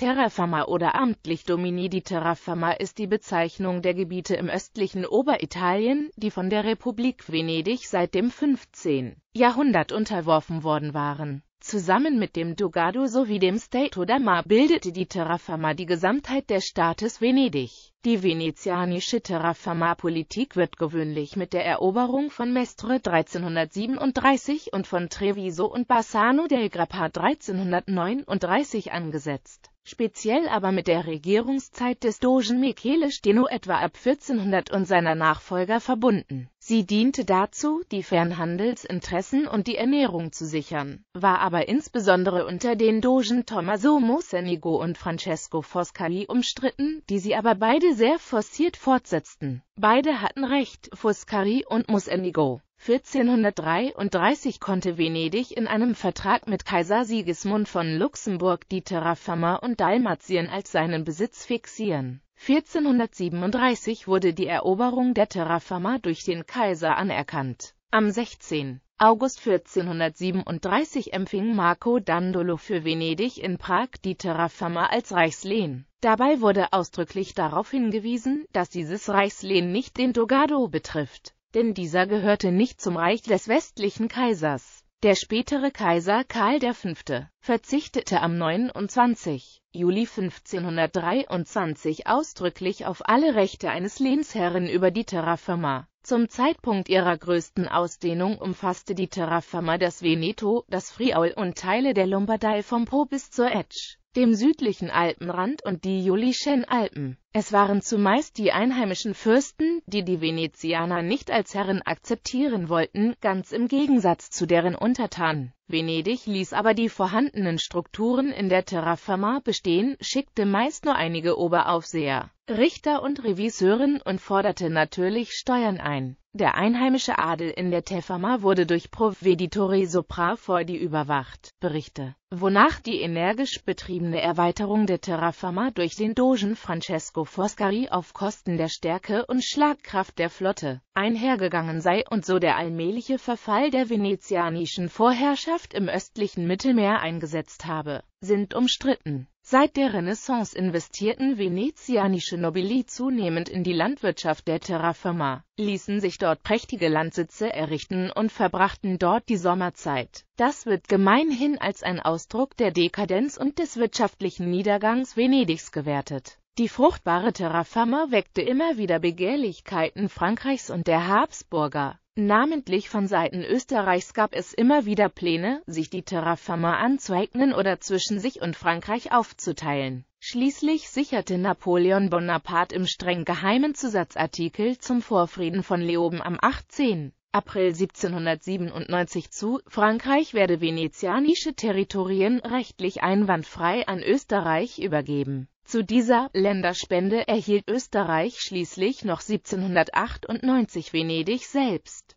Terraferma oder amtlich Domini di Terraferma ist die Bezeichnung der Gebiete im östlichen Oberitalien, die von der Republik Venedig seit dem 15. Jahrhundert unterworfen worden waren. Zusammen mit dem Dogado sowie dem Stato d'Ama bildete die Terraferma die Gesamtheit des Staates Venedig. Die venezianische Terraferma-Politik wird gewöhnlich mit der Eroberung von Mestre 1337 und von Treviso und Bassano del Grappa 1339 angesetzt. Speziell aber mit der Regierungszeit des Dogen Michele Steno etwa ab 1400 und seiner Nachfolger verbunden. Sie diente dazu, die Fernhandelsinteressen und die Ernährung zu sichern, war aber insbesondere unter den Dogen Tommaso Mosenigo und Francesco Foscari umstritten, die sie aber beide sehr forciert fortsetzten. Beide hatten recht, Foscari und Mosenigo. 1433 konnte Venedig in einem Vertrag mit Kaiser Sigismund von Luxemburg die Terrafammer und Dalmatien als seinen Besitz fixieren. 1437 wurde die Eroberung der Terrafammer durch den Kaiser anerkannt. Am 16. August 1437 empfing Marco Dandolo für Venedig in Prag die Terrafamma als Reichslehen. Dabei wurde ausdrücklich darauf hingewiesen, dass dieses Reichslehen nicht den Dogado betrifft denn dieser gehörte nicht zum Reich des westlichen Kaisers. Der spätere Kaiser Karl V. verzichtete am 29. Juli 1523 ausdrücklich auf alle Rechte eines Lehnsherren über die Terrafirma. Zum Zeitpunkt ihrer größten Ausdehnung umfasste die Terrafirma das Veneto, das Friaul und Teile der Lombardei vom Po bis zur Etsch dem südlichen Alpenrand und die Julischen Alpen. Es waren zumeist die einheimischen Fürsten, die die Venezianer nicht als Herren akzeptieren wollten, ganz im Gegensatz zu deren Untertanen. Venedig ließ aber die vorhandenen Strukturen in der Terraferma bestehen, schickte meist nur einige Oberaufseher, Richter und Reviseuren und forderte natürlich Steuern ein. Der einheimische Adel in der Tefama wurde durch Proveditore Sopra Fordi überwacht, Berichte, wonach die energisch betriebene Erweiterung der Terrafama durch den Dogen Francesco Foscari auf Kosten der Stärke und Schlagkraft der Flotte einhergegangen sei und so der allmähliche Verfall der venezianischen Vorherrschaft im östlichen Mittelmeer eingesetzt habe, sind umstritten Seit der Renaissance investierten venezianische Nobili zunehmend in die Landwirtschaft der Terraferma, ließen sich dort prächtige Landsitze errichten und verbrachten dort die Sommerzeit. Das wird gemeinhin als ein Ausdruck der Dekadenz und des wirtschaftlichen Niedergangs Venedigs gewertet. Die fruchtbare Terraferma weckte immer wieder Begehrlichkeiten Frankreichs und der Habsburger. Namentlich von Seiten Österreichs gab es immer wieder Pläne, sich die Terraformer anzueignen oder zwischen sich und Frankreich aufzuteilen. Schließlich sicherte Napoleon Bonaparte im streng geheimen Zusatzartikel zum Vorfrieden von Leoben am 18. April 1797 zu, Frankreich werde venezianische Territorien rechtlich einwandfrei an Österreich übergeben. Zu dieser Länderspende erhielt Österreich schließlich noch 1798 Venedig selbst.